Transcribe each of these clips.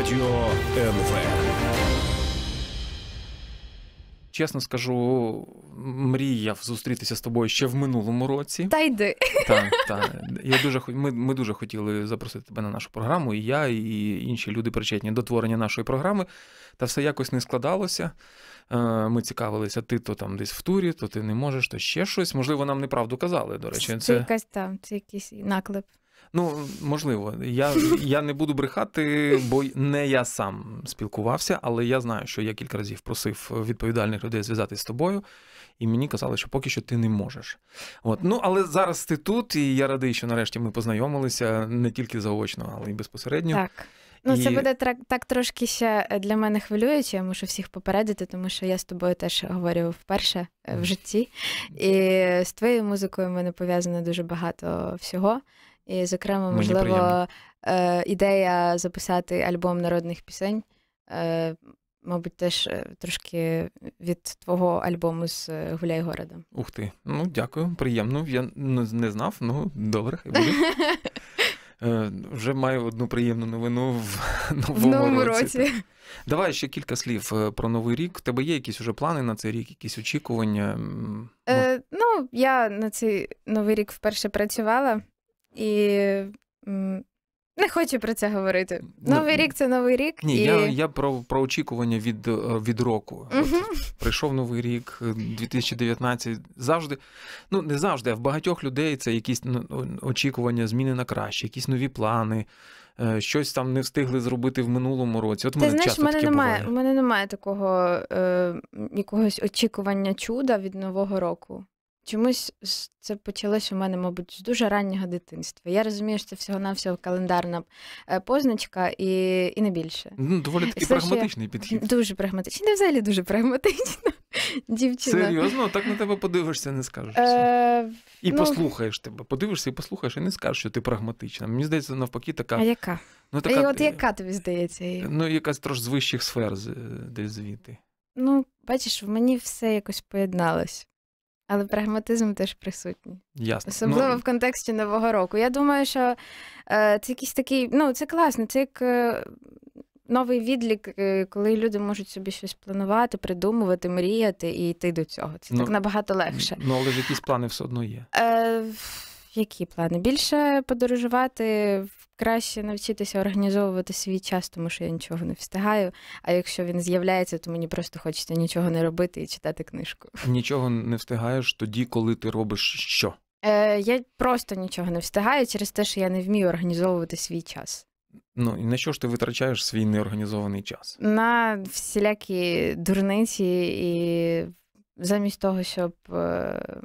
Радіо НВ. Чесно скажу, мріяв зустрітися з тобою ще в минулому році. Та йди. Так, так. Я дуже ми, ми дуже хотіли запросити тебе на нашу програму. І я, і інші люди причетні до творення нашої програми. Та все якось не складалося. Е, ми цікавилися, ти то там десь в турі, то ти не можеш, то ще щось. Можливо, нам неправду казали. До речі, це, це якась там, це якийсь наклеп. Ну, можливо, я я не буду брехати, бо не я сам спілкувався, але я знаю, що я кілька разів просив відповідальних людей зв'язатись з тобою, і мені казали, що поки що ти не можеш. От. Ну, але зараз ти тут, і я радий, що нарешті ми познайомилися не тільки заочно, але й безпосередньо. Так. Ну, це буде так, так трошки ще е, для мене хвилююче, я мушу всіх попередити, тому що я з тобою теж говорю вперше е, в житті. І з твоєю музикою в мене пов'язано дуже багато всього. І, зокрема, можливо, е, ідея записати альбом народних пісень, е, мабуть, теж е, трошки від твого альбому з е, Гуляй городом. Ух ти. Ну, дякую, приємно. Я не знав, ну добре, хай буде. Е, вже маю одну приємну новину в новому, в новому році. році. Давай ще кілька слів про новий рік. У тебе є якісь уже плани на цей рік, якісь очікування? Е, ну я на цей новий рік вперше працювала і не хочу про це говорити. Ну, новий рік це новий рік. Ні, і... я я про про очікування від е, від року. От, прийшов новий рік, 2019. Е, завжди, ну не завжди, а в багатьох людей це якісь ну, очікування, зміни на краще, якісь нові плани. Е, щось там не встигли зробити в минулому році. От Ти мене знаєш, часто мене таке немає, буває. У мене немає такого е, якогось очікування чуда від нового року чомусь це почалось у мене, мабуть, з дуже раннього дитинства. Я розумію, що це всього-навсього календарна е, позначка і і не більше. Ну, Доволі такий Все, прагматичний підхід. Дуже прагматичний. Не взагалі дуже прагматично. Дівчина. Серйозно, так на тебе подивишся, не скажеш. Е, І ну... послухаєш тебе. Подивишся і послухаєш, і не скажеш, що ти прагматична. Мені здається, навпаки, така. А яка? Ну, е, така... І от яка тобі здається? Е, ну, якась трошки з вищих сфер десь звідти. Ну, бачиш, в мені все якось поєдналось але прагматизм теж присутній. Ясно. Особливо ну... в контексті Нового року. Я думаю, що е, це якийсь такий, ну, це класно, це як. Е, Новий відлік, е, коли люди можуть собі щось планувати, придумувати, мріяти і йти до цього. Це ну, так набагато легше. Ну але ж якісь плани все одно є. Е, які плани? Більше подорожувати, краще навчитися організовувати свій час, тому що я нічого не встигаю. А якщо він з'являється, то мені просто хочеться нічого не робити і читати книжку. Нічого не встигаєш тоді, коли ти робиш що? Е, Я просто нічого не встигаю через те, що я не вмію організовувати свій час. Ну і на що ж ти витрачаєш свій неорганізований час? На всілякі дурниці і замість того, щоб. Е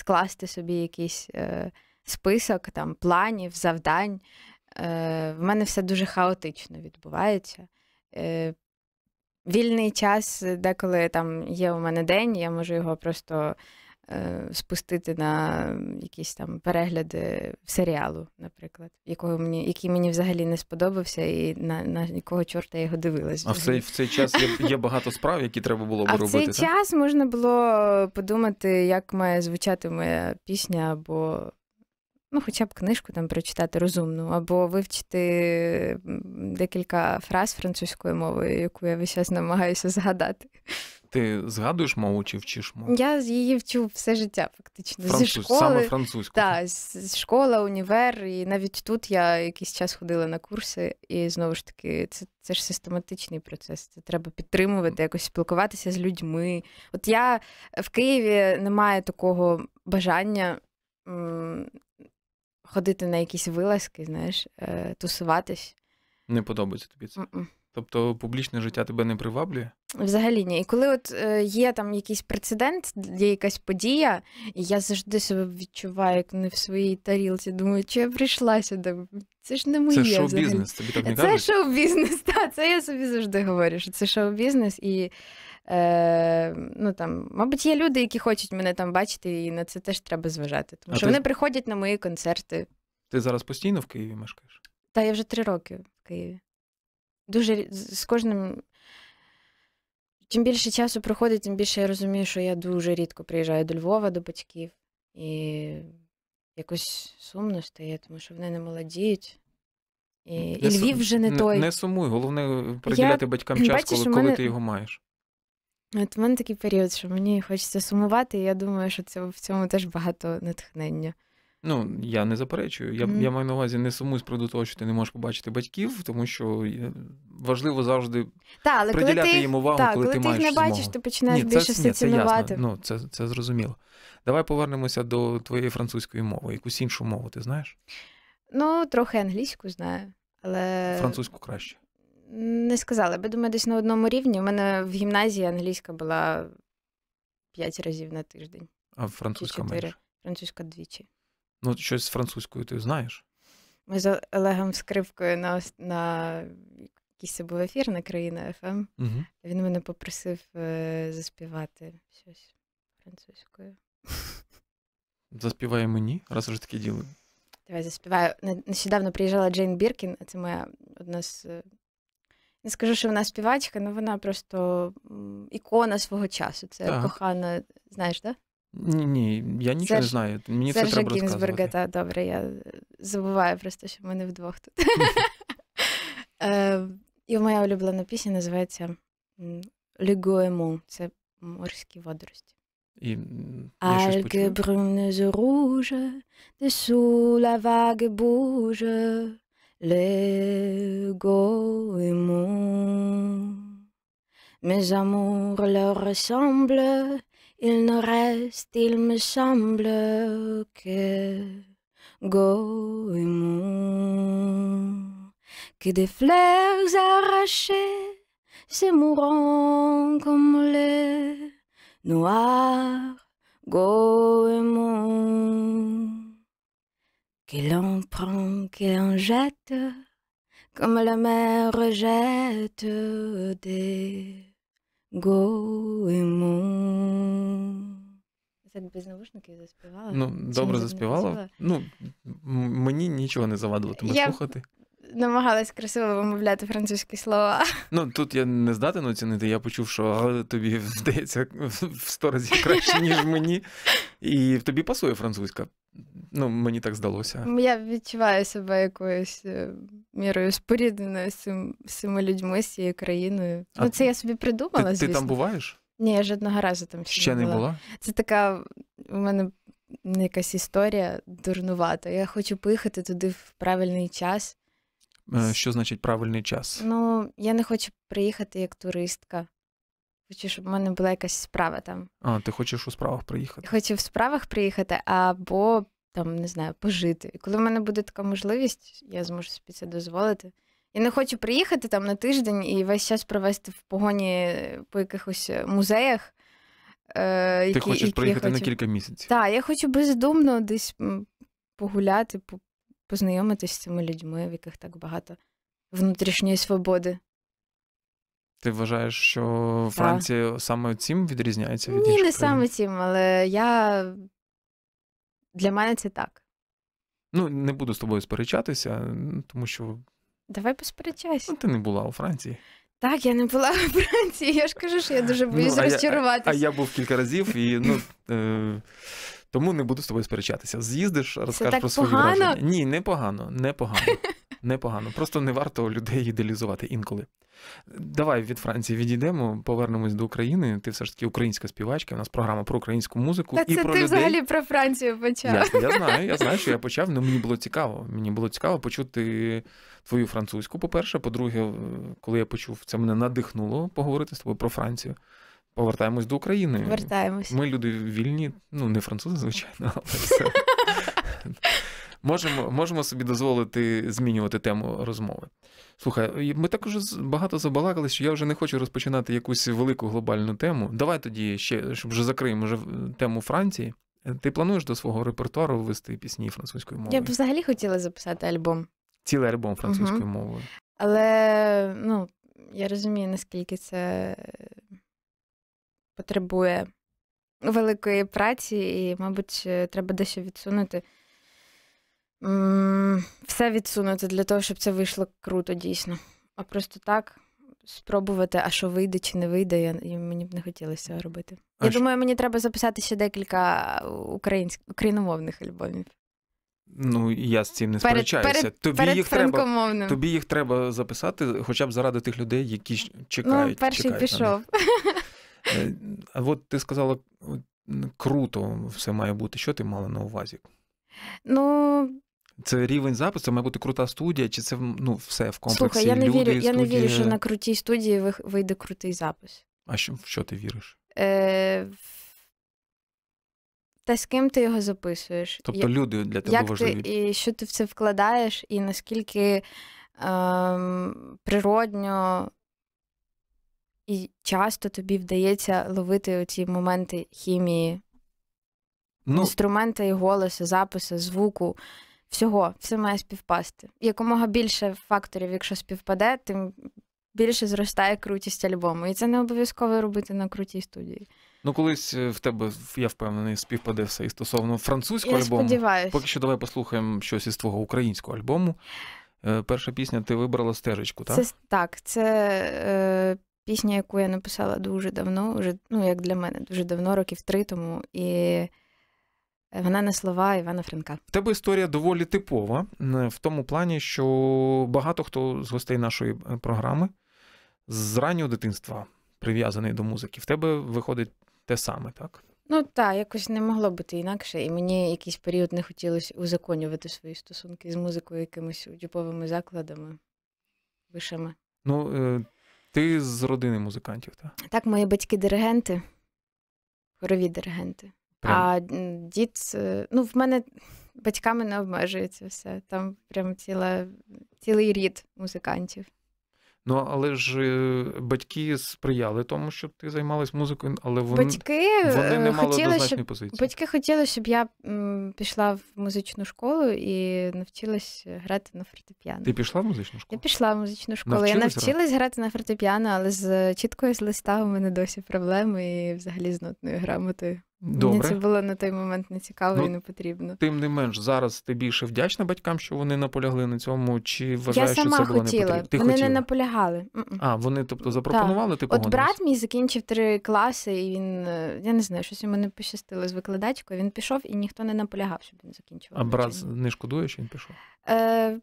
скласти собі якийсь е, список там планів, завдань. Е, В мене все дуже хаотично відбувається. Е, Вільний час, е, деколи там є у мене день, я можу його просто Е, спустити на якісь там перегляди серіалу, наприклад, якого мені, який мені взагалі не сподобався, і на на якого чорта я його дивилась. А в цей в цей час є є багато справ, які треба було б а робити. В цей так? час можна було подумати, як має звучати моя пісня, або ну, хоча б книжку там прочитати розумну, або вивчити декілька фраз французькою мовою, яку я весь час намагаюся згадати. Ти згадуєш мову чи вчиш мову? Я її вчу все життя, фактично. Француз, Зі школи, Саме французьку. Так, школа, універ, і навіть тут я якийсь час ходила на курси, і знову ж таки, це це ж систематичний процес. Це треба підтримувати, якось спілкуватися з людьми. От я в Києві не маю такого бажання. М- Ходити на якісь вилазки, знаєш, е, тусуватись. Не подобається тобі це. Mm-mm. Тобто публічне життя тебе не приваблює? Взагалі ні. І коли от е, є там якийсь прецедент, є якась подія, і я завжди себе відчуваю, як не в своїй тарілці. Думаю, чи я прийшла сюди? Це ж не моє. Це шоу-бізнес, тобі так не кажуть? Це шоу-бізнес, так, це я собі завжди говорю, що це шоу-бізнес. І е, ну там, мабуть, є люди, які хочуть мене там бачити, і на це теж треба зважати. Тому а що ти... вони приходять на мої концерти. Ти зараз постійно в Києві мешкаєш? Та я вже три роки в Києві. Дуже з кожним Чим більше часу проходить, тим більше я розумію, що я дуже рідко приїжджаю до Львова, до батьків, і якось сумно стає, тому що вони не молодіють. І, і Львів вже не, не той. Не сумуй, головне е, приділяти я... батькам час, Бачиш, коли, коли мене... ти його маєш. От в мене такий період, що мені хочеться сумувати, і я думаю, що це в цьому теж багато натхнення. Ну, я не заперечую. Я mm. я маю на увазі не сумусь про того, що ти не можеш побачити батьків, тому що е, важливо завжди та, але приділяти коли ти, їм увагу, та, коли, коли ти маєш. Коли ти їх не бачиш, ти починаєш ні, більше це, все цінувати. Ну, це це зрозуміло. Давай повернемося до твоєї французької мови. Якусь іншу мову, ти знаєш? Ну, трохи англійську знаю, але. Французьку краще. Не сказала, я думаю, десь на одному рівні. У мене в гімназії англійська була 5 разів на тиждень. А французька менше? Французька двічі. Ну, щось з французькою ти знаєш? Ми з Олегом Скрипкою на на якийсь був ефір на країна ФМ. Угу. Він мене попросив е, заспівати щось французькою. Заспіває мені, раз вже таке діло. Давай заспіваю. Нещодавно приїжджала Джейн Біркін, а це моя одна з. Е, не скажу, що вона співачка, але вона просто ікона свого часу. Це так. кохана, знаєш, да? Ні, ні, я нічого Серж... не знаю. Мені Сержа все треба Гінзбурга, розказувати. та добре, я забуваю просто, що ми не вдвох тут. Е, і моя улюблена пісня називається Лігуємо. Це морські водорості. І Альки з руже, несу ла ваги буже, Лігуємо. Mes amours leur Il ne reste, il me semble, que Goémon, que des fleurs arrachées se mourront comme les noirs Goémon, que l'on prend, que en jette, comme la mer jette des Гоємо. Це без навушників заспівала? Ну, добре заспівала. Ну, Мені нічого не завадило тебе я... слухати. Намагалась красиво вимовляти французькі слова. Ну тут я не здатен оцінити. Я почув, що тобі здається, в сто разів краще, ніж мені, і тобі пасує французька. Ну, мені так здалося. Я відчуваю себе якоюсь е, мірою спорідненою з, цим, цими людьми, з цією країною. А ну, це я собі придумала. Ти, звісно. Ти там буваєш? Ні, я жодного разу там ще, ще не була. була. Це така у мене якась історія дурнувата. Я хочу поїхати туди в правильний час. Е, що значить правильний час? Ну, я не хочу приїхати як туристка. Хочу, щоб в мене була якась справа там. А, ти хочеш у справах приїхати? Хочу в справах приїхати, або там не знаю, пожити. І коли в мене буде така можливість, я зможу собі це дозволити. Я не хочу приїхати там на тиждень і весь час провести в погоні по якихось е, музеях. Е, які, Ти хочеш які приїхати хочу... на кілька місяців? Так, я хочу бездумно десь погуляти, познайомитись з цими людьми, в яких так багато внутрішньої свободи. Ти вважаєш, що Франція так. саме цим відрізняється від Ні, інших не країн? саме цим, але я для мене це так. Ну, не буду з тобою сперечатися, тому що. Давай посперечайся. Ну, ти не була у Франції. Так, я не була у Франції. Я ж кажу, що я дуже ну, боюсь ну, розчаруватися. А, а я був кілька разів і ну. Е... Тому не буду з тобою сперечатися. З'їздиш, розкажеш про погано? свої враження. Ні, непогано, непогано непогано. Просто не варто людей ідеалізувати інколи. Давай від Франції відійдемо, повернемось до України. Ти все ж таки українська співачка. У нас програма про українську музику Та і це про ти людей. взагалі про Францію почав. Ясно, я знаю, я знаю, що я почав, але ну, мені було цікаво. Мені було цікаво почути твою французьку. По-перше, по-друге, коли я почув, це мене надихнуло поговорити з тобою про Францію. Повертаємось до України. Повертаємось. Ми люди вільні, ну не французи, звичайно, але все можемо можемо собі дозволити змінювати тему розмови. Слухай, ми також багато забалакали, що я вже не хочу розпочинати якусь велику глобальну тему. Давай тоді ще, щоб вже закриємо вже тему Франції. Ти плануєш до свого репертуару ввести пісні французькою мовою? Я б взагалі хотіла записати альбом. Цілий альбом французькою угу. мовою. Але ну, я розумію, наскільки це потребує великої праці, і, мабуть, треба дещо відсунути все відсунути для того, щоб це вийшло круто, дійсно. А просто так спробувати, а що вийде чи не вийде, я, мені б не хотілося робити. А я що? думаю, мені треба записати ще декілька українськ... україномовних альбомів. Ну, я з цим не перед, сперечаюся. Перед, тобі перед їх треба тобі їх треба записати, хоча б заради тих людей, які чекають. Ну, Перший чекають пішов. Е, а от ти сказала, круто все має бути. Що ти мала на увазі? Ну, це рівень запису, це має бути крута студія, чи це ну, все в комплексі? Слухай, я не Люди, вірю, я студія... не вірю, що на крутій студії вийде крутий запис. А що, в що ти віриш? Е, Та з ким ти його записуєш? Тобто як, люди для тебе як важливі. Ти, і що ти в це вкладаєш, і наскільки ем, природньо і часто тобі вдається ловити оці моменти хімії, ну, інструмента і голосу, запису, звуку всього, все має співпасти. Якомога більше факторів, якщо співпаде, тим більше зростає крутість альбому. І це не обов'язково робити на крутій студії. Ну, колись е, в тебе, я впевнений, співпаде все і стосовно французького я альбому. Сподіваюся. Поки що давай послухаємо щось із твого українського альбому. Е, перша пісня ти вибрала стежечку, так? Це так, це е, пісня, яку я написала дуже давно, вже ну як для мене, дуже давно, років три тому. І вона не слова Івана Франка. В тебе історія доволі типова в тому плані, що багато хто з гостей нашої е, програми з раннього дитинства прив'язаний до музики. В тебе виходить те саме, так? Ну так, якось не могло бути інакше, і мені якийсь період не хотілося узаконювати свої стосунки з музикою, якимись дюповими закладами, вишами. Ну, е, ти з родини музикантів, так? Так, мої батьки диригенти, хорові диригенти. Прям. А дід, е, ну, в мене батьками не обмежується все. Там прям ціла, цілий рід музикантів. Ну, але ж е, батьки сприяли тому, щоб ти займалась музикою, але вони батьки вони не е, мали хотіли, позиції. Батьки хотіли, щоб я пішла в музичну школу і навчилась грати на фортепіано. Ти пішла в музичну школу? Я пішла в музичну школу. Навчилась я навчилась грати на фортепіано, але з чіткою з листа у мене досі проблеми і взагалі з нотною грамотою. Добре. Мені це було на той момент не цікаво ну, і не потрібно. Тим не менш, зараз ти більше вдячна батькам, що вони наполягли на цьому, чи вважаєш, що це хотіла. не потрібно? Вони хотіла? не наполягали. А вони, тобто, запропонували ти типу, погодилась? От брат мій закінчив три класи, і він е, я не знаю, щось йому не пощастило з викладачкою. Він пішов і ніхто не наполягав, щоб він закінчував. А брат не шкодує, що він пішов? Е,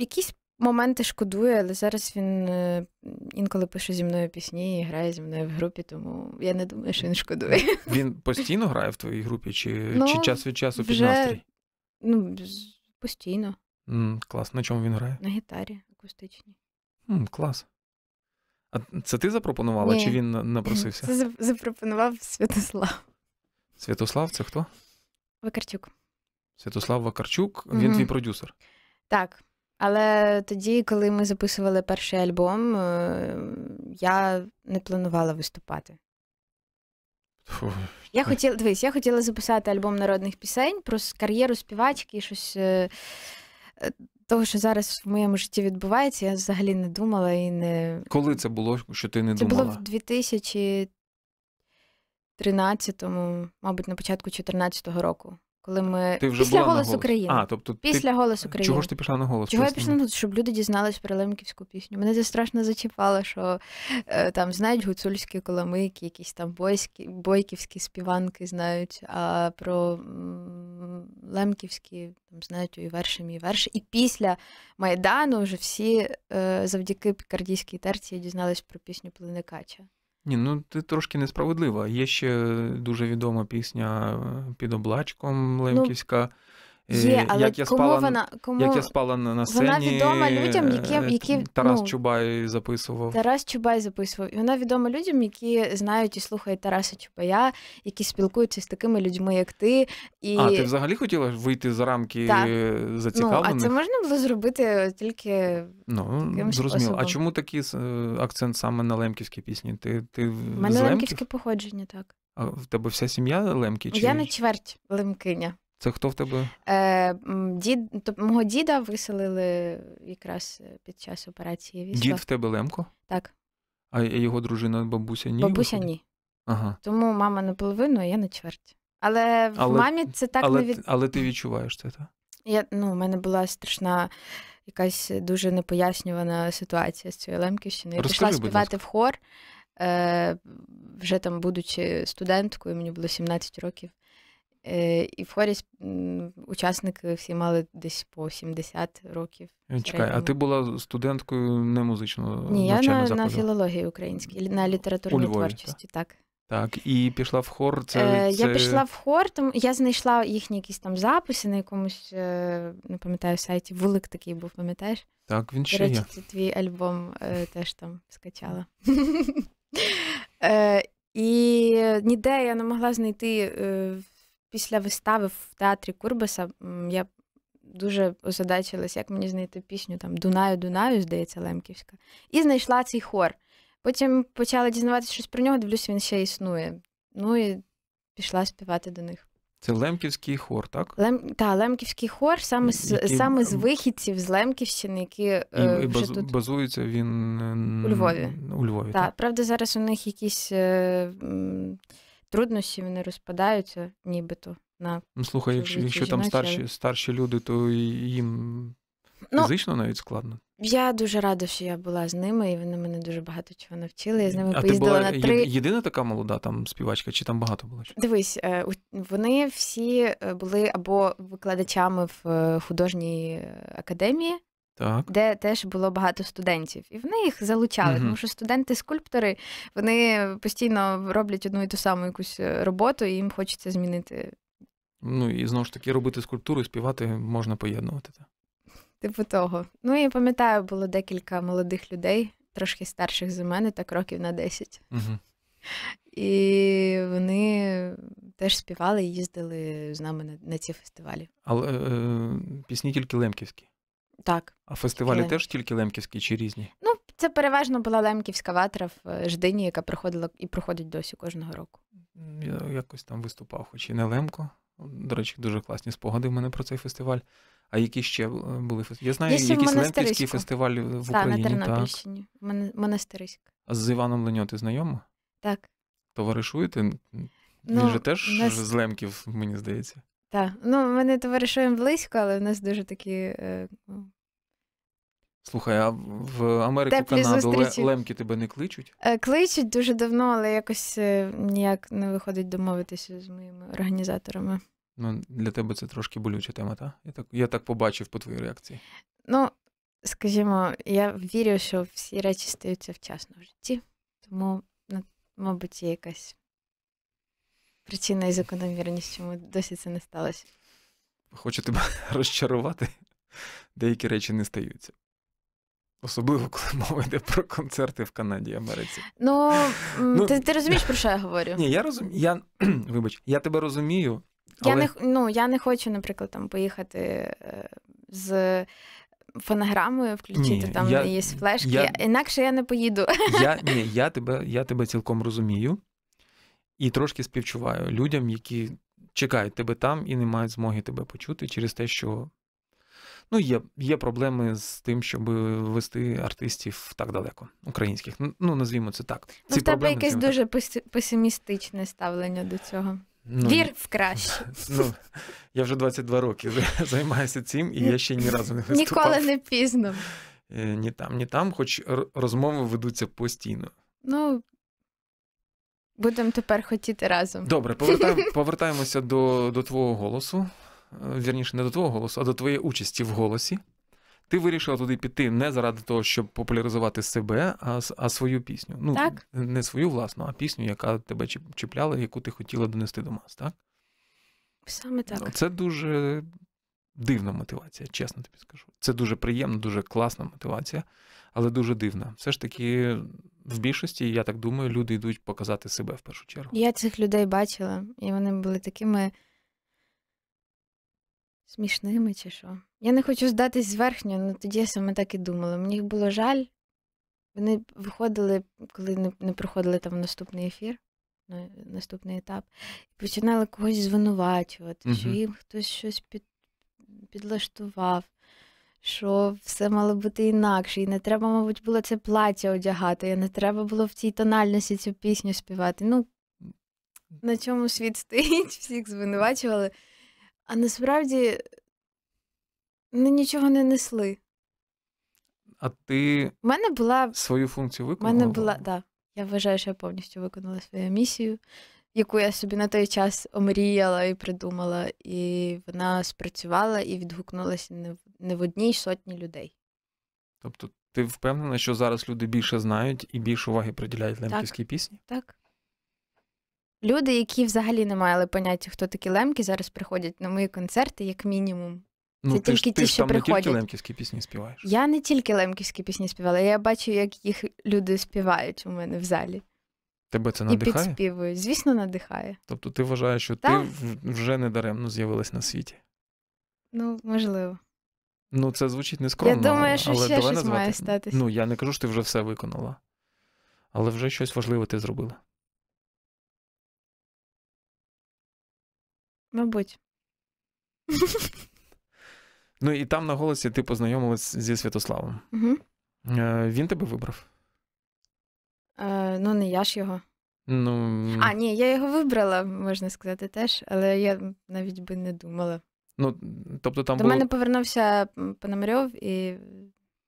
Якісь моменти шкодує, але зараз він е, інколи пише зі мною пісні і грає зі мною в групі, тому я не думаю, що він шкодує. Він постійно грає в твоїй групі, чи ну, чи час від часу вже, під настрій? Ну, постійно. М, клас. На чому він грає? На гітарі акустичній. клас. А це ти запропонувала, Ні. чи він напросився? Це запропонував Святослав. Святослав це хто? Вакарчук. Святослав Вакарчук, він mm твій продюсер. Так. Але тоді, коли ми записували перший альбом, е, я не планувала виступати. Я хотіла дивись, я хотіла записати альбом народних пісень про кар'єру співачки, і щось е, е, того, що зараз в моєму житті відбувається, я взагалі не думала і не. Коли це було, що ти не це думала? Це було в 2013, мабуть, на початку 2014 року. Коли ми ти вже після була голос України. А, тобто після ти... голос України. Чого ж ти пішла на голос? Чого я пішла на Щоб люди дізналися про Лемківську пісню. Мене це страшно зачіпало, що е, там знають гуцульські коломики, якісь там бойські, бойківські співанки знають, а про м, лемківські там знають і верші, мій верші. І після Майдану вже всі е, завдяки пікардійській терці дізналися про пісню Плиникача. Ні, ну ти трошки несправедлива. Є ще дуже відома пісня е, під облачком ну, Лемківська. Ну... Є, е, але як я кому спала, вона кому як я спала на сцені, Вона відома е, людям, які е, які Тарас ну, Чубай записував. Тарас Чубай записував. І вона відома людям, які знають і слухають Тараса Чубая, які спілкуються з такими людьми, як ти. І... А ти взагалі хотіла вийти за рамки так. Ну, зацікавлених? Ну, А це можна було зробити тільки ну зрозуміло. Способом. А чому такий акцент саме на лемківській пісні? Ти ти У мене лемківське походження, так. А в тебе вся сім'я лемки? Чи... Я на чверть лемкиня. Це хто в тебе? Е, дід, то, Мого діда виселили якраз е, під час операції військо. Дід в тебе Лемко? Так. А його дружина бабуся ні? Бабуся виходить? ні. Ага. Тому мама наполовину, а я на чверть. Але, але в мамі це так але, не від. Але ти відчуваєш це, так? Я, ну, У мене була страшна якась дуже непояснювана ситуація з цією Лемківщиною. Я пішла співати в хор, е, вже там, будучи студенткою, мені було 17 років. І э, в хорі учасники всі мали десь по 70 років. Э, чекай, а ти була студенткою не музичного Ні, я на, на філології українській, на літературній Львові, творчості, так. так. Так, і пішла в хор. Це, це... Э, я пішла в хор, тому я знайшла їхні якісь там записи на якомусь, е, не пам'ятаю, сайті. Вулик такий був, пам'ятаєш? Так, він ще До речі, є. це твій альбом е, теж там скачала. Е, і ніде я не могла знайти після вистави в театрі Курбаса я дуже озадачилась, як мені знайти пісню там Дунаю, Дунаю, здається, Лемківська, і знайшла цей хор. Потім почала дізнаватися щось про нього, дивлюсь, він ще існує. Ну і пішла співати до них. Це Лемківський хор, так? Лем... Та, Лемківський хор саме з саме з вихідців з Лемківщини, які і, е, і баз... тут... базується він е, у Львові. У Львові. Та. Так, правда, зараз у них якісь. Е, м труднощі вони розпадаються, нібито на ну, слухай, якщо якщо там старші старші люди, то їм ну, фізично навіть складно. Я дуже рада, що я була з ними, і вони мене дуже багато чого навчили. Я з ними а поїздила була на три. Єдина така молода там співачка, чи там багато було? Дивись, е, вони всі е, були або викладачами в е, художній академії, так. де теж було багато студентів, і вони їх залучали, угу. тому що студенти-скульптори вони постійно роблять одну і ту саму якусь е, роботу, і їм хочеться змінити. Ну і знову ж таки робити скульптуру і співати можна поєднувати. Так? Типу того. Ну я пам'ятаю, було декілька молодих людей, трошки старших за мене, так років на 10. Угу. І вони теж співали і їздили з нами на, на ці фестивалі. Але е, е пісні тільки лемківські. Так. А фестивалі тільки... теж тільки лемківські чи різні? Ну, це переважно була лемківська ватра в е, Ждині, яка проходила і проходить досі кожного року. Я якось там виступав, хоч і не Лемко. До речі, дуже класні спогади в мене про цей фестиваль. А які ще е, були фестивалі? Я знаю, Є якісь лемківські фестивалі в Україні. Так, на Тернопільщині. Так. Монастириськ. А з Іваном Леньо ти знайома? Так. Товаришуєте? Він ну, же теж нас... з Лемків, мені здається. Так, ну ми не товаришуємо близько, але в нас дуже такі е, Слухай, а в Америку Теплі Канаду зустрічі. лемки тебе не кличуть? Е, кличуть дуже давно, але якось е, ніяк не виходить домовитися з моїми організаторами. Ну, Для тебе це трошки болюча тема, так? Я так я так побачив по твоїй реакції. Ну, скажімо, я вірю, що всі речі стаються вчасно в житті, тому, мабуть, є якась причина і закономірність, чому досі це не сталося. Хочу тебе розчарувати, деякі речі не стаються. Особливо, коли мова йде про концерти в Канаді і Америці. Ну, ну ти ти розумієш, про що я говорю? Ні, я розумію. Я, Вибач, я тебе розумію. Але... Я не ну, я не хочу, наприклад, там поїхати е, з фонограмою, включити ні, там я, якісь флешки. Я... Інакше я не поїду. Я, Ні, я тебе, я тебе цілком розумію і трошки співчуваю людям, які чекають тебе там і не мають змоги тебе почути через те, що Ну, є є проблеми з тим, щоб вести артистів так далеко, українських. Ну, назвімо це так. Ну, Ці в тебе якесь дуже песимістичне ставлення до цього. Ну, Вір в краще. Ну, Я вже 22 роки займаюся цим, і я ще ні разу не виступав. Ніколи не пізно. Е, ні там, ні там, хоч розмови ведуться постійно. Ну, будемо тепер хотіти разом. Добре, повертаємо, повертаємося до, до твого голосу. Е, вірніше, не до твого голосу, а до твоєї участі в голосі. Ти вирішила туди піти не заради того, щоб популяризувати себе, а а свою пісню. Ну так. не свою власну, а пісню, яка тебе чіпляла, яку ти хотіла донести до нас, так? Саме ну, так. Це дуже дивна мотивація, чесно тобі скажу. Це дуже приємна, дуже класна мотивація, але дуже дивна. Все ж таки, в більшості, я так думаю, люди йдуть показати себе в першу чергу. Я цих людей бачила, і вони були такими. Смішними чи що? Я не хочу здатись зверхньо, але ну, тоді я саме так і думала. Мені їх було жаль. Вони виходили, коли не, не проходили там наступний ефір, на наступний етап, і починали когось звинувачувати, що їм хтось щось під, підлаштував, що все мало бути інакше. І не треба, мабуть, було це плаття одягати, і не треба було в цій тональності цю пісню співати. Ну, на чому світ стоїть, всіх звинувачували. А насправді ми ну, нічого не несли. А ти У мене була... свою функцію виконала? мене була, так. Да. Я вважаю, що я повністю виконала свою місію, яку я собі на той час омріяла і придумала, і вона спрацювала і відгукнулася не в, не в одній сотні людей. Тобто ти впевнена, що зараз люди більше знають і більше уваги приділяють лемківській пісні? Так. Люди, які взагалі не мали поняття, хто такі лемки, зараз приходять на мої концерти, як мінімум. Ну, Це ти тільки ж, ті, ж що там приходять. не тільки лемківські пісні співаєш. Я не тільки лемківські пісні співала, я бачу, як їх люди співають у мене в залі. Тебе це надихає? І підспівую. Звісно, надихає. Тобто ти вважаєш, що так. ти вже недаремно з'явилась на світі? Ну, можливо. Ну, це звучить нескромно. Я думаю, що але ще щось назвати... має статися. Ну, я не кажу, що ти вже все виконала, але вже щось важливе ти зробила. Мабуть. Ну і там на голосі ти познайомилась зі Святославом. Угу. Він тебе вибрав? Е, Ну, не я ж його. Ну... А, ні, я його вибрала, можна сказати, теж, але я навіть би не думала. Ну, тобто там До було... мене повернувся Пономарьов і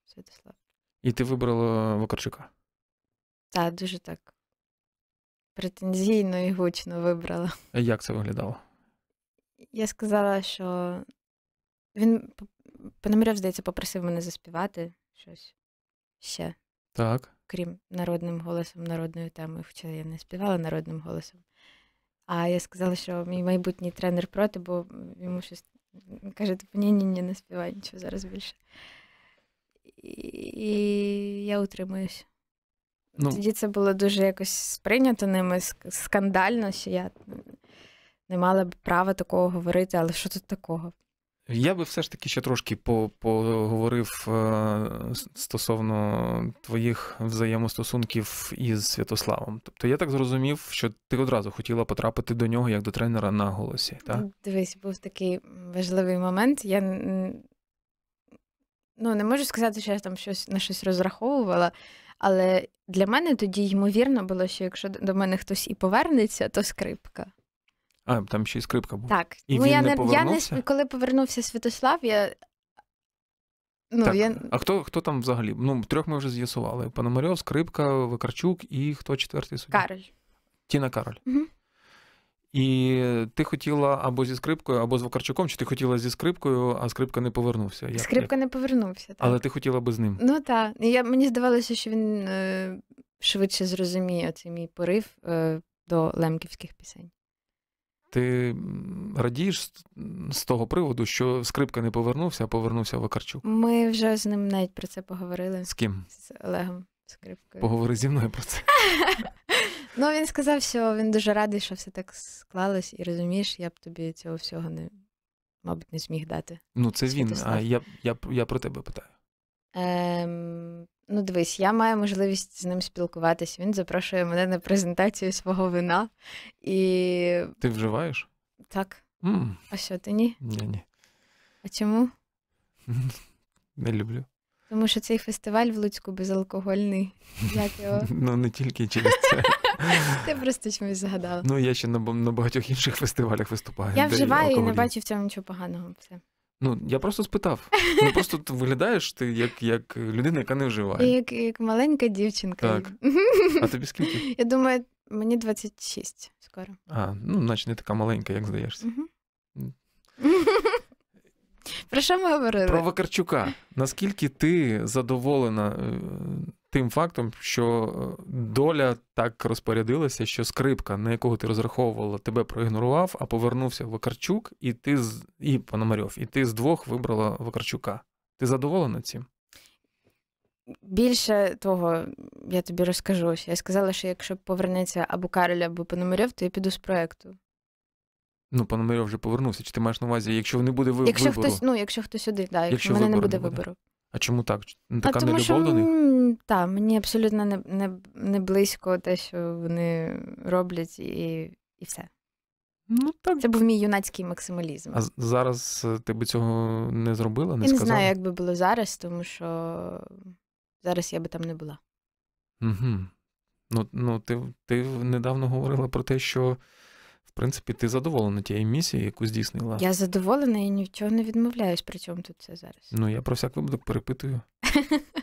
Святослав. І ти вибрала Вакарчука? Так, дуже так. Претензійно і гучно вибрала. А як це виглядало? я сказала, що він Пономарьов, здається, попросив мене заспівати щось ще. Так. Крім народним голосом, народною темою, хоча я не співала народним голосом. А я сказала, що мій майбутній тренер проти, бо йому щось каже, типу, ні-ні, ні, не співай нічого зараз більше. І, і я утримуюся. Ну. Тоді це було дуже якось сприйнято ними скандально, що я не мали б права такого говорити, але що тут такого? Я би все ж таки ще трошки поговорив е, стосовно твоїх взаємостосунків із Святославом. Тобто я так зрозумів, що ти одразу хотіла потрапити до нього як до тренера на голосі. Ну, так? Дивись, був такий важливий момент. Я ну, не можу сказати, що я там щось на щось розраховувала, але для мене тоді ймовірно було, що якщо до мене хтось і повернеться, то скрипка. А, там ще й скрипка була. Так. І ну, він я не, не я не коли повернувся Святослав, я. Ну, так. я... А хто хто там взагалі? Ну, трьох ми вже з'ясували: Пономарьов, Скрипка, Викарчук і хто четвертий суддя? Кароль. Тіна Кароль. Угу. І ти хотіла або зі скрипкою, або з Вакарчуком, чи ти хотіла зі скрипкою, а скрипка не повернувся. Як, Скрипка як? не повернувся. так. Але ти хотіла би з ним. Ну так. Я, Мені здавалося, що він е, швидше зрозуміє цей мій порив е, до лемківських пісень. Ти радієш з того приводу, що скрипка не повернувся, а повернувся Вакарчук? Ми вже з ним навіть про це поговорили. З ким? З Олегом Скрипкою. Поговори зі мною про це. Ну він сказав, що він дуже радий, що все так склалось, і розумієш, я б тобі цього всього не, мабуть, не зміг дати. Ну, це він, а я я, я про тебе питаю. Ем, Ну, дивись, я маю можливість з ним спілкуватись. Він запрошує мене на презентацію свого вина. і... Ти вживаєш? Так. Mm. А що ти ні? Ні, ні. А чому? Не люблю. Тому що цей фестиваль в Луцьку безалкогольний. Як його? Ну не тільки через це. Ти просто чомусь згадала. Ну я ще на багатьох інших фестивалях виступаю. Я вживаю і не бачу в цьому нічого поганого. Все. Ну, я просто спитав. Ну просто ти виглядаєш ти як як людина, яка не вживає. Як як маленька дівчинка. Так. А тобі скільки? Я думаю, мені 26 скоро. А, ну, значить, не така маленька, як здаєшся. Угу. Про що ми говорили? Про Вакарчука. Наскільки ти задоволена е, тим фактом, що е, доля так розпорядилася, що скрипка, на якого ти розраховувала, тебе проігнорував, а повернувся Вакарчук, і ти з і Пономарьов, і ти з двох вибрала Вакарчука. Ти задоволена цим? Більше того, я тобі розкажу. Я сказала, що якщо повернеться або Кароль, або Пономарьов, то я піду з проекту. Ну, Пономарьов вже повернувся. Чи ти маєш на увазі, якщо не буде вибору? Якщо хтось, ну, якщо хтось сюди, да, якщо, в мене не буде, буде вибору. А чому так? Ну, така а тому, нелюбов що, до них? Так, мені абсолютно не не, не близько те, що вони роблять, і і все. Ну, так. Це був мій юнацький максималізм. А зараз е, ти би цього не зробила? не Я не знаю, як би було зараз, тому що зараз я би там не була. Угу. Ну, ну ти, ти недавно говорила про те, що. В принципі, ти задоволена тією місією, яку здійснила. Я задоволена і нічого не відмовляюсь, при чому тут це зараз. Ну, я про всяк випадок перепитую.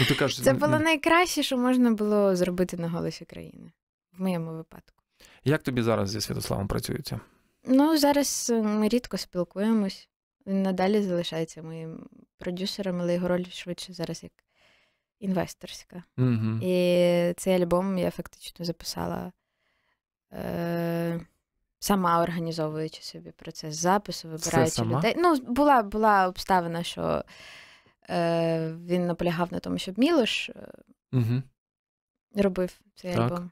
Ну, ти кажеш, Це ну, було ну. найкраще, що можна було зробити на голосі країни в моєму випадку. Як тобі зараз зі Святославом працюється? Ну, зараз е, ми рідко спілкуємось. Він надалі залишається моїм продюсером, але його роль швидше зараз як інвесторська. Угу. І цей альбом я фактично записала. Е, сама організовуючи собі процес запису, вибираючи людей. Ну, була була обставина, що е, він наполягав на тому, щоб Мілош угу. робив цей так. альбом.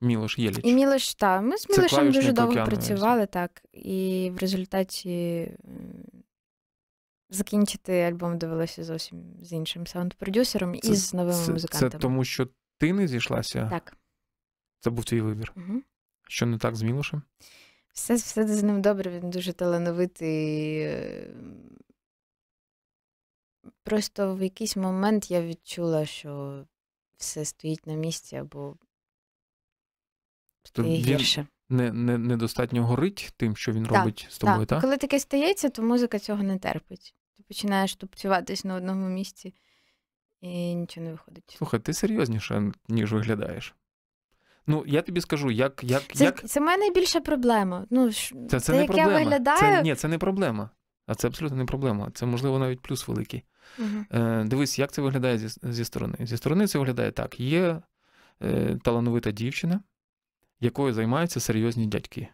Мілош Єліч. І Мілош, так. Ми з Мілошем дуже довго працювали, так. І в результаті закінчити альбом довелося зовсім з іншим саунд-продюсером і з новими музикантами. Це тому, що ти не зійшлася? Так. Це був твій вибір. Угу. Що не так з Мілошем? Все все з ним добре, він дуже талановитий. Е, просто в якийсь момент я відчула, що все стоїть на місці або тобто стає гірше. Не, не, Недостатньо горить тим, що він так, робить з тобою, так? так? Коли таке стається, то музика цього не терпить. Ти починаєш тупцюватись на одному місці і нічого не виходить. Слухай, ти серйозніше, ніж виглядаєш. Ну я тобі скажу, як як це, як... це моя найбільша проблема. Ну це, це, це не як проблема. я виглядаю. Це, Ні, це не проблема. А це абсолютно не проблема. Це можливо навіть плюс великий. Угу. Е, Дивись, як це виглядає зі, зі сторони. Зі сторони це виглядає так: є е, талановита дівчина, якою займаються серйозні дядьки.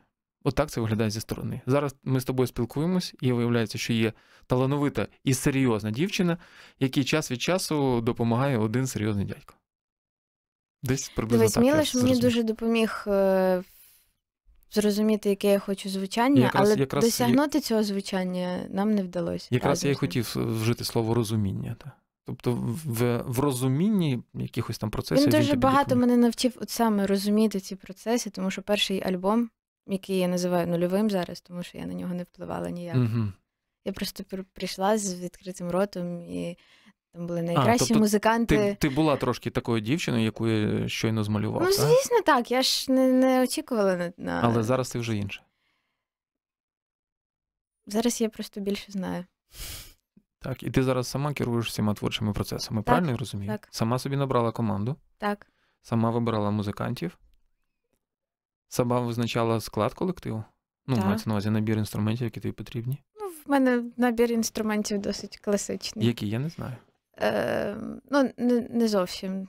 Отак От це виглядає зі сторони. Зараз ми з тобою спілкуємось, і виявляється, що є талановита і серйозна дівчина, який час від часу допомагає один серйозний дядько. Десь приблизно Дивись, так, Мілош мені дуже допоміг е, зрозуміти, яке я хочу звучання, якраз, але якраз досягнути я... цього звучання нам не вдалося. Якраз я і хотів вжити слово розуміння. Так. Тобто, в в розумінні якихось там процесів. Він дуже він багато допоміг. мене навчив от саме розуміти ці процеси, тому що перший альбом, який я називаю нульовим зараз, тому що я на нього не впливала ніяк. Угу. Я просто прийшла з відкритим ротом і там були найкращі а, тобто музиканти. Ти ти була трошки такою дівчиною, яку я щойно змалював. Ну, звісно, так. так. Я ж не не очікувала на. Але зараз ти вже інша. Зараз я просто більше знаю. Так, і ти зараз сама керуєш всіма творчими процесами, так, правильно я розумію? Так. Сама собі набрала команду. Так. Сама вибирала музикантів. Сама визначала склад колективу. Ну, так. мається на увазі набір інструментів, які тобі потрібні. Ну, в мене набір інструментів досить класичний. Які я не знаю. Э, ну, не не зовсім.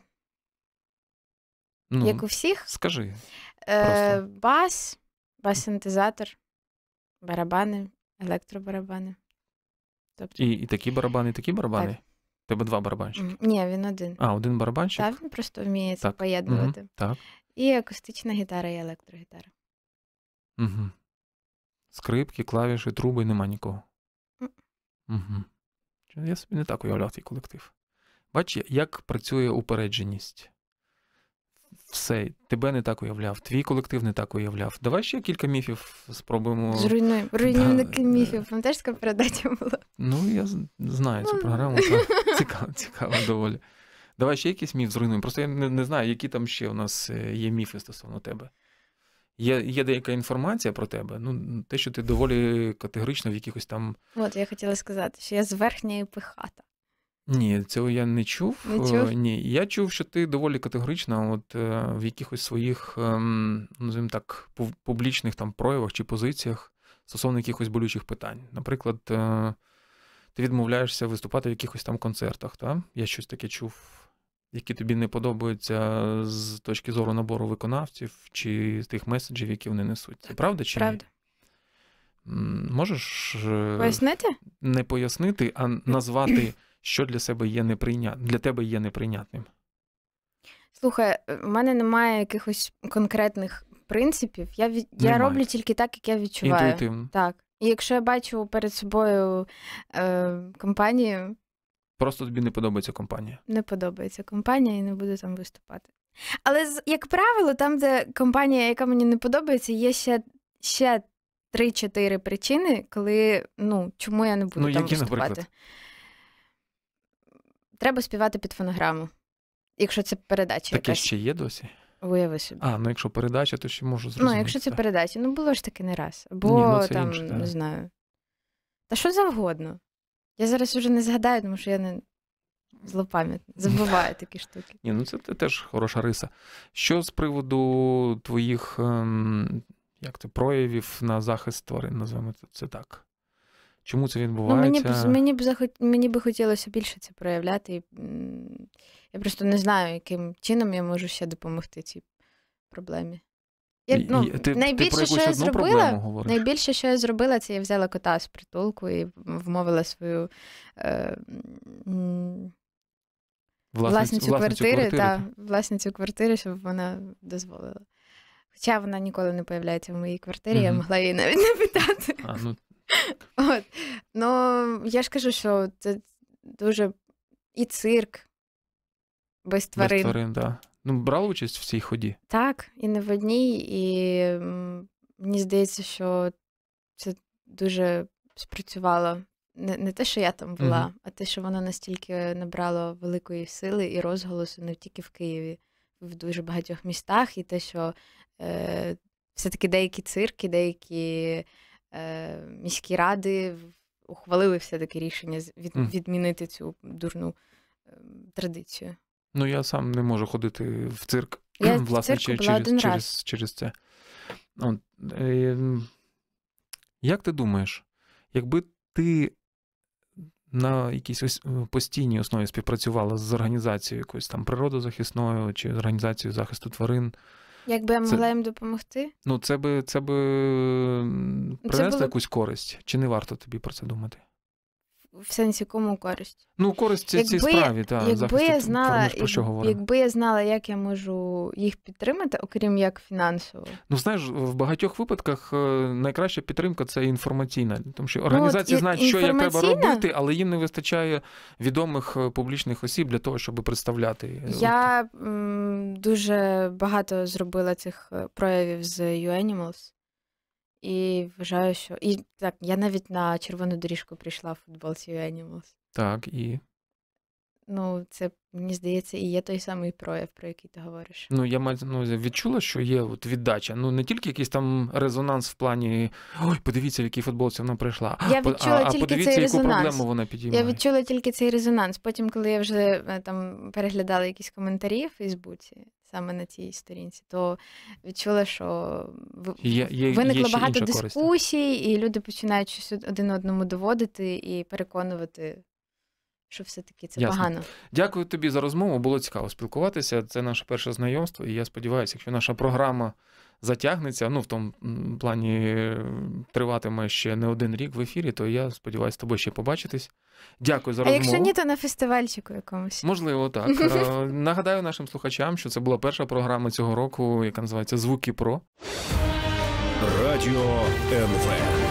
Ну, Як у всіх. Скажи. Е, Бас, бас-синтезатор, барабани, електробарабани. Тобто... І і такі барабани, і такі барабани? Так. Тебе два барабанщики? Ні, він один. А, один барабанщик? Так, він просто вміє це поєднувати. Угу, так. І акустична гітара, і електрогітара. Угу. Скрипки, клавіші, труби нема нікого. Угу. Я собі не так уявляв цей колектив. Бач, як працює упередженість. Все, тебе не так уявляв, твій колектив не так уявляв. Давай ще кілька міфів спробуємо. Зруйнуємо. Руйнівники да. міфів. Теж така передача була? Ну, я знаю цю ну, програму, так. цікава доволі. Давай ще якісь міф зруйнуємо. Просто я не, не знаю, які там ще у нас е, є міфи стосовно тебе. Є є деяка інформація про тебе, ну те, що ти доволі категорично в якихось там. От я хотіла сказати, що я з верхньої пихата. Ні, цього я не чув. Не чув? Е, ні. Я чув, що ти доволі категорична, от е, в якихось своїх, ем, називаємо так, публічних там проявах чи позиціях стосовно якихось болючих питань. Наприклад, е, ти відмовляєшся виступати в якихось там концертах, так? Я щось таке чув які тобі не подобаються з точки зору набору виконавців чи тих меседжів, які вони несуть. Це правда чи правда. ні? Можеш е, пояснити? Не пояснити, а назвати, що для себе є неприйня... для тебе є неприйнятним. Слухай, е, в мене немає якихось конкретних принципів. Я від... я роблю тільки так, як я відчуваю. Інтуїтивно. Так. І якщо я бачу перед собою е, компанію, Просто тобі не подобається компанія. Не подобається компанія і не буду там виступати. Але, як правило, там, де компанія, яка мені не подобається, є ще ще 3-4 причини, коли ну, чому я не буду ну, там які, виступати. Наприклад? Треба співати під фонограму, якщо це передача. Таке якась. ще є досі? Уяви собі. А, ну якщо передача, то ще можу ну, зрозуміти. Ну, якщо це передача, ну було ж таки не раз. Або Ні, ну, це там інше, не так. знаю. Та що завгодно. Я зараз вже не згадаю, тому що я не злопам'ятна, забуваю такі штуки. Ні, ну це теж хороша риса. Що з приводу твоїх ем, як це, проявів на захист тварин, називаємо це так? Чому це відбувається? Ну, Мені мені б захот... мені би хотілося більше це проявляти. Я просто не знаю, яким чином я можу ще допомогти цій проблемі. Я, ну, ти, Найбільше, ти про що я зробила, найбільше, що я зробила, це я взяла кота з притулку і вмовила свою е, власницю квартири, квартири. Та, власницю квартири, щоб вона дозволила. Хоча вона ніколи не з'являється в моїй квартирі, mm-hmm. я могла її навіть не питати. А, ну... От. Ну, я ж кажу, що це дуже і цирк без тварин. Без тварин да. Ну, брала участь в цій ході? Так, і не в одній, і мені здається, що це дуже спрацювало. Не не те, що я там була, угу. а те, що воно настільки набрало великої сили і розголосу не тільки в Києві, в дуже багатьох містах, і те, що е, все-таки деякі цирки, деякі е, міські ради ухвалили все-таки рішення від, відмінити цю дурну е, традицію. Ну, я сам не можу ходити в цирк, я власне, в цирку була через, один через, раз. через це. От, ем, Як ти думаєш, якби ти на якійсь ось е, постійній основі співпрацювала з організацією якоюсь там природозахисною чи з організацією захисту тварин? Якби я могла це, їм допомогти? Ну, це би це би принесло це було... якусь користь, чи не варто тобі про це думати? в сенсі кому користь? Ну, користь якби, цій справі, та, якби я знала, про що говоримо. Якби я знала, як я можу їх підтримати, окрім як фінансово. Ну, знаєш, в багатьох випадках е, найкраща підтримка це інформаційна, тому що організації ну, знають, що як треба робити, але їм не вистачає відомих е, публічних осіб для того, щоб представляти. Е, я м, дуже багато зробила цих проявів з U-Animals. І вважаю, що. І так, я навіть на червону доріжку прийшла в футбол Animals. Так, і. Ну, це мені здається, і є той самий прояв, про який ти говориш. Ну я маю ну, відчула, що є от віддача. Ну не тільки якийсь там резонанс в плані ой, подивіться, в якій футболці вона прийшла. Я відчула а, тільки подивіться, цей яку резонанс. проблему вона підіймає. Я відчула тільки цей резонанс. Потім, коли я вже е, там переглядала якісь коментарі в Фейсбуці. Саме на цій сторінці, то відчула, що є, є, виникло є багато дискусій, користь. і люди починають щось один одному доводити і переконувати що все-таки це Ясно. погано. Дякую тобі за розмову. Було цікаво спілкуватися. Це наше перше знайомство, і я сподіваюся, якщо наша програма затягнеться, ну в тому плані триватиме ще не один рік в ефірі, то я сподіваюся з тобою ще побачитись. Дякую за розмову. А Якщо ні, то на фестивальчику якомусь. Можливо, так. Е, нагадаю нашим слухачам, що це була перша програма цього року, яка називається Звуки Про. Радіо НВ.